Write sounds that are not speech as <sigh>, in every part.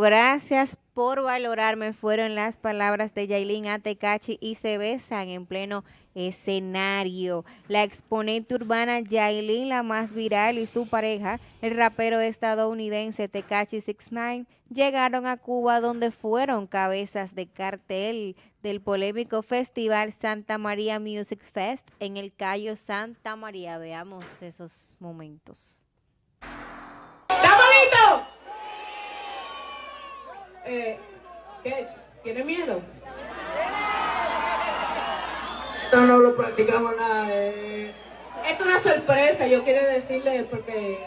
gracias por valorarme. Fueron las palabras de Yailin Atecachi y se besan en pleno escenario. La exponente urbana Yailin, la más viral, y su pareja, el rapero estadounidense Tecachi 69, llegaron a Cuba donde fueron cabezas de cartel del polémico festival Santa María Music Fest en el Cayo Santa María. Veamos esos momentos. Eh, ¿Qué? ¿Tiene miedo? No, no lo practicamos nada. Eh. Esto es una sorpresa, yo quiero decirle porque...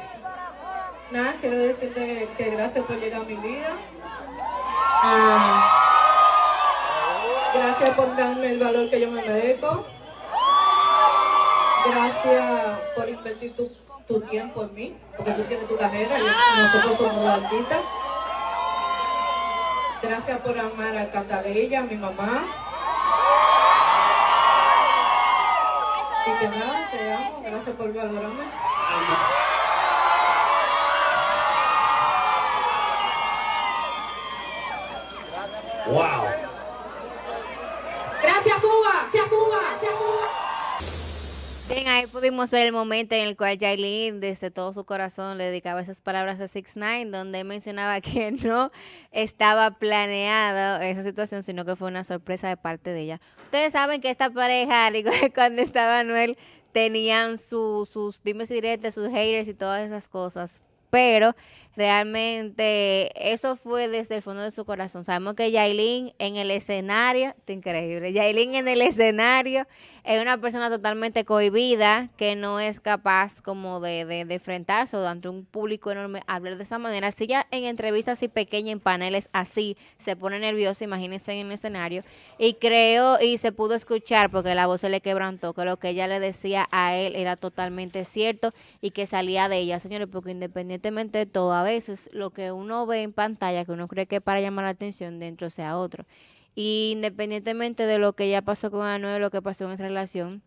Nada, quiero decirle que gracias por llegar a mi vida. Ah, gracias por darme el valor que yo me merezco. Gracias por invertir tu, tu tiempo en mí, porque tú tienes tu carrera y nosotros somos artistas. Gracias por amar a a mi mamá. Y que nada, te amo. Gracias por valorarme. Wow. ahí pudimos ver el momento en el cual Jailin desde todo su corazón le dedicaba esas palabras a 6 9 donde mencionaba <laughs> que no estaba planeada esa situación, sino que fue una sorpresa de parte de ella. Ustedes saben que esta pareja, digo, <laughs> cuando estaba Anuel, tenían sus sus dime si diretes, sus haters y todas esas cosas, pero realmente eso fue desde el fondo de su corazón. Sabemos que Yailin en el escenario, está increíble, Yailin en el escenario es una persona totalmente cohibida que no es capaz como de, enfrentarse ante un público enorme hablar de esa manera. Si ya en entrevistas y pequeñas, en paneles así, se pone nerviosa, imagínense en el escenario. Y creo, y se pudo escuchar porque la voz se le quebrantó, que lo que ella le decía a él era totalmente cierto y que salía de ella, señores, porque independientemente de todo, es lo que uno ve en pantalla, que uno cree que para llamar la atención, dentro sea otro. Y independientemente de lo que ya pasó con Anuel, lo que pasó en nuestra relación,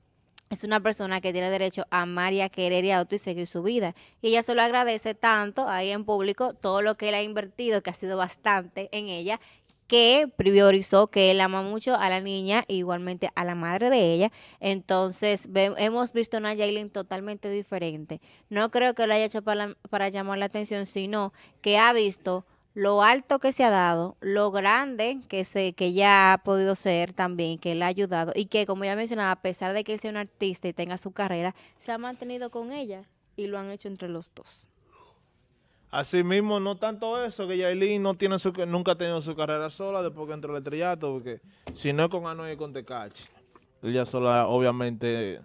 es una persona que tiene derecho a amar y a querer y a otro y seguir su vida. Y ella se lo agradece tanto ahí en público todo lo que él ha invertido, que ha sido bastante en ella, que priorizó que él ama mucho a la niña, e igualmente a la madre de ella. Entonces, hemos visto una Jalen totalmente diferente. No creo que lo haya hecho para, llamar la atención, sino que ha visto lo alto que se ha dado, lo grande que se que ya ha podido ser también, que le ha ayudado y que como ya mencionaba, a pesar de que él sea un artista y tenga su carrera, se ha mantenido con ella y lo han hecho entre los dos. Asimismo, no tanto eso, que Yailin no tiene su, nunca ha tenido su carrera sola después que entró el estrellato, porque si no es con Anuel y con Tecachi, ella sola obviamente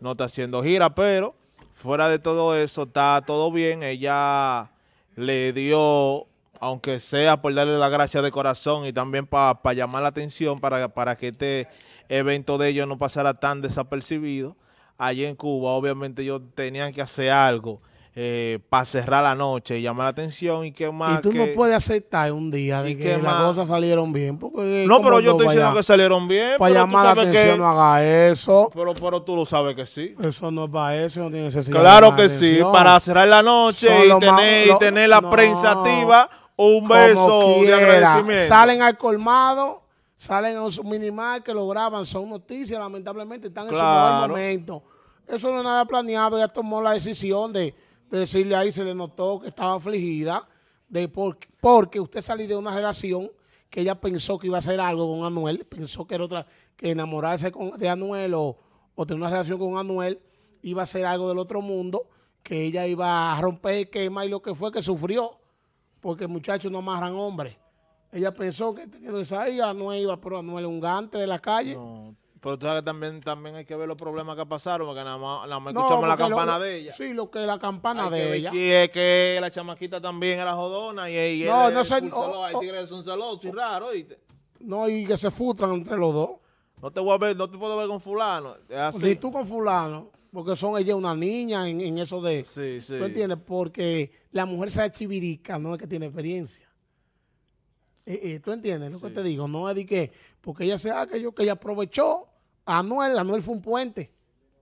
no está haciendo gira, pero fuera de todo eso está todo bien. Ella le dio, aunque sea por darle la gracia de corazón y también para llamar la atención, para, para que este evento de ellos no pasara tan desapercibido. Allí en Cuba, obviamente ellos tenían que hacer algo eh, para cerrar la noche y llamar la atención y que más. Y tú no puedes aceptar un día de que las cosas salieron bien. Porque, no, pero yo estoy diciendo que salieron bien. Para llamar la atención no haga eso. Pero, pero tú lo sabes que sí. Eso no es para eso, no tiene necesidad. Claro que sí, para cerrar la noche y tener, y tener la prensa activa, un beso de agradecimiento. Salen al colmado salen a un minimal que lo graban, son noticias, lamentablemente están en su momento. Eso no es nada planeado, ya tomó la decisión de decirle ahí, se le notó que estaba afligida de por, porque usted salió de una relación que ella pensó que iba a hacer algo con Anuel, pensó que era otra, que enamorarse con, de Anuel o, tener una relación con Anuel iba a ser algo del otro mundo, que ella iba a romper el quema y lo que fue que sufrió, porque muchachos no amarran hombres. Ella pensó que teniendo esa hija Anuel iba, pero Anuel un gante de la calle. Pero tú sabes que también, también hay que ver los problemas que pasaron, porque nada más, nada más escuchamos la campana de ella. Sí, lo que la campana de ella. Sí, es que la chamaquita también era jodona y, ella no, no sé, no hay oh. tigres que son y raros, ¿oíste? No, y que se frustran entre los dos. No te voy a ver, no te puedo ver con fulano. Es Ni tú con fulano, porque son ella una niña en, en eso de... Sí, sí. ¿Tú entiendes? Porque la mujer se chivirica, no es que tiene experiencia. ¿Tú entiendes lo que te digo? No es de que, porque ella se que que ella aprovechó a Anuel, Anuel fue un puente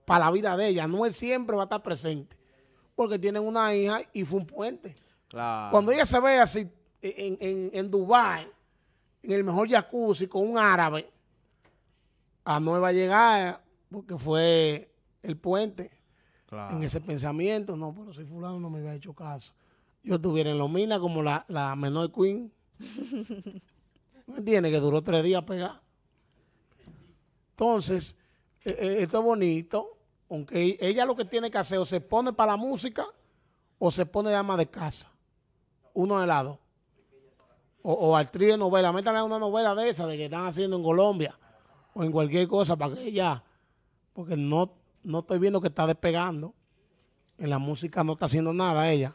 para la vida de ella. Anuel siempre va a estar presente, porque tienen una hija y fue un puente. Cuando ella se ve así e, en, en, en Dubái, en el mejor jacuzzi con un árabe, Anuel va a llegar porque fue el puente. En ese pensamiento, no, pero si fulano no me hubiera hecho caso. Yo estuviera en mina como la, la menor queen ¿Me <laughs> entiendes? Que duró tres días pegar Entonces, eh, eh, esto es bonito, aunque e, ella lo que tiene que hacer o se pone para la música o se pone de ama de casa. Uno de lado. O, al trío de novela. Métanle una novela de esa de que están haciendo en Colombia o en cualquier cosa para que ella, porque no, no estoy viendo que está despegando. En la música no está haciendo nada ella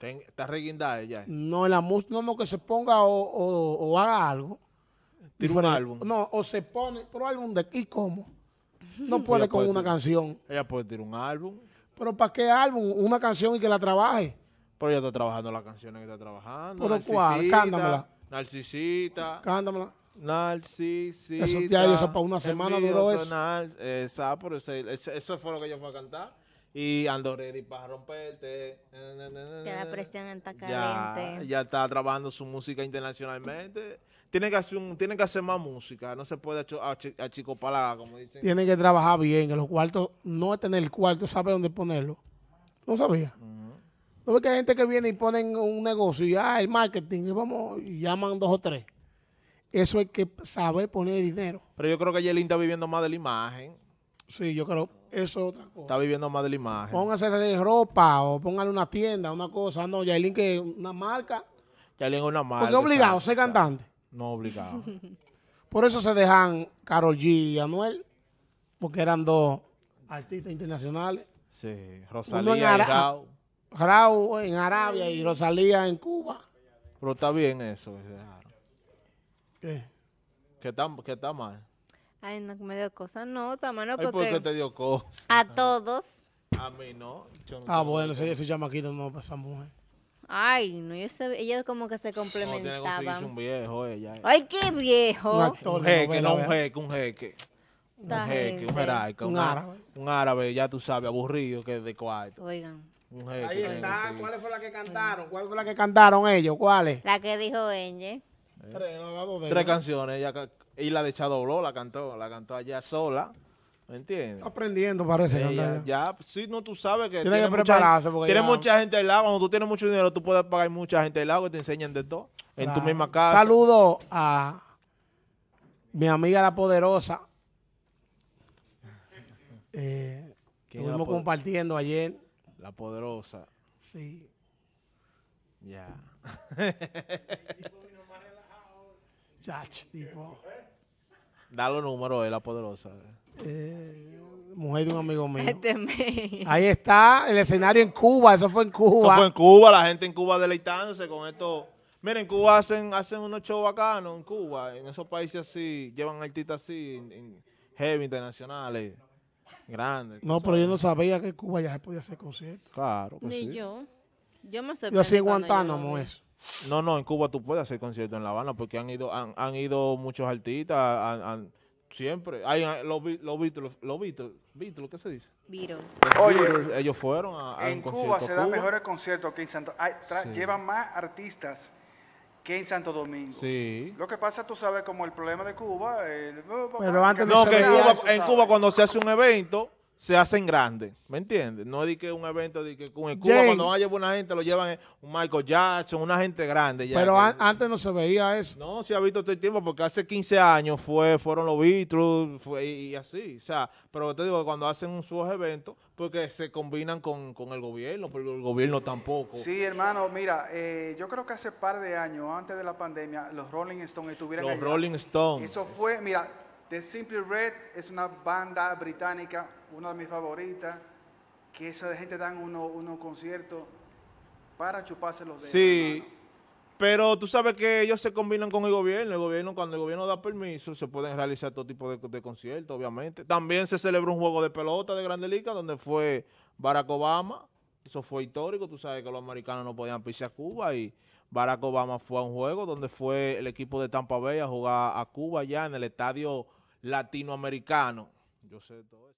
está reguindada ella No, la música, no, no, que se ponga o, o, haga algo. Tiene un álbum. No, o se pone, pero álbum de ¿y cómo? <laughs> No puede con una canción. Ella puede tirar un álbum. Pero ¿para qué álbum? Una canción y que la trabaje. Pero ella está trabajando las canciones que está trabajando. ¿Pero cuál? Cándamela. Narcisita. Cándamela. Narcisita. Eso, ya, eso para una semana duró eso. esa, eso fue lo que ella fue a cantar y ando ready para romperte. Que la presión está caliente. Ya, está trabajando su música internacionalmente. Tiene que, hacer más música, no se puede achicopalada, como dicen. Tiene que trabajar bien en los cuartos, no tener el cuarto, sabe dónde ponerlo. No sabía. No ve que hay gente que viene y ponen un negocio y ah, el marketing, y vamos, llaman dos o tres. Eso es que sabe poner dinero. Pero yo creo que Yelin está viviendo más de la imagen. Sí, yo creo, eso es otra cosa. Está viviendo más de la imagen. Póngase ropa o póngale una tienda, una cosa. Ah, no, Yailin que una marca. Yailin es una marca. Porque obligado, ser cantante. No, obligado. <laughs> Por eso se dejan Carol G y Anuel, porque eran dos artistas internacionales. Sí, Rosalía en y en Arabia y Rosalía en Cuba. Pero está bien eso. ¿Qué? ¿Qué? está, que está mal. Ay, no, me dio cosa, no, Tamano, porque... ¿Por qué te dio cosa? A todos. A mí no. no ah, bueno, ella se llama aquí, no, esa mujer. Ay, no, ella como que se complementaban. No, tiene un viejo ella. Eh. Ay, qué viejo. Un, jeque, no, un jeque, un jeque. Un jeque, un jerarca. Un, árabe. Un árabe, ya tú sabes, aburrido que es de cuarto. Oigan. Ahí está, ¿cuál fue la que cantaron? ¿Cuál fue la que cantaron ellos? ¿Cuál es? La que dijo ella. Tres, canciones. y la de Chadobló la cantó, la cantó allá sola. ¿Me aprendiendo, parece. ya, si no, tú sabes que. Tiene que prepararse. Mucha, tiene mucha gente al lado. Cuando tú tienes mucho dinero, tú puedes pagar mucha gente al lado que te enseñan de todo. En tu misma casa. Saludo a mi amiga la poderosa. Eh, que estuvimos compartiendo ayer. La poderosa. Sí. Ya. <laughs> tipo. Da los números, es la poderosa. Eh, mujer de un amigo mío. Este Ahí está el escenario en Cuba, eso fue en Cuba. fue en Cuba, la gente en Cuba deleitándose con esto. Miren, en Cuba hacen, hacen unos shows bacanos, en Cuba, en esos países así, llevan artistas así, en- heavy, internacionales, grandes. No, pero yo no sabía que Cuba ya se podía hacer conciertos. Claro Ni yo. Yo me estoy Yo en Guantánamo eso. No, no, en Cuba tú puedes hacer conciertos en La Habana porque han ido han, ido muchos artistas, siempre. Hay, los, los Beatles, los Beatles, ¿qué se dice? Beatles. Oye, ellos fueron a, En Cuba se dan mejores conciertos que en Santo Domingo. Llevan más artistas que en Santo Domingo. Sí. Lo que pasa, tú sabes, como el problema de Cuba. El, no, que en Cuba, en Cuba cuando se hace un evento se hacen grandes, ¿me entiendes? No es que un evento, de que el Cuba cuando hay buena gente, lo llevan un Michael Jackson, una gente grande. Pero antes no se veía eso. No, se ha visto todo el tiempo, porque hace 15 años fue, fueron los Beatles fue, y, así. O sea, pero te digo, cuando hacen un sus evento porque se combinan con, el gobierno, pero el gobierno tampoco. Sí, hermano, mira, eh, yo creo que hace par de años, antes de la pandemia, los Rolling Stones estuvieron Los Rolling Stones. Eso fue, mira, The Simple Red es una banda británica una de mis favoritas, que esa gente dan unos uno conciertos para chuparse los dedos. Sí, pero tú sabes que ellos se combinan con el gobierno. El gobierno, cuando el gobierno da permiso, se pueden realizar todo tipo de, conciertos, obviamente. También se celebró un juego de pelota de Grandelica donde fue Barack Obama. Eso fue histórico, tú sabes que los americanos no podían pisar Cuba y Barack Obama fue a un juego donde fue el equipo de Tampa Bay a jugar a Cuba ya en el estadio latinoamericano. Yo sé todo eso.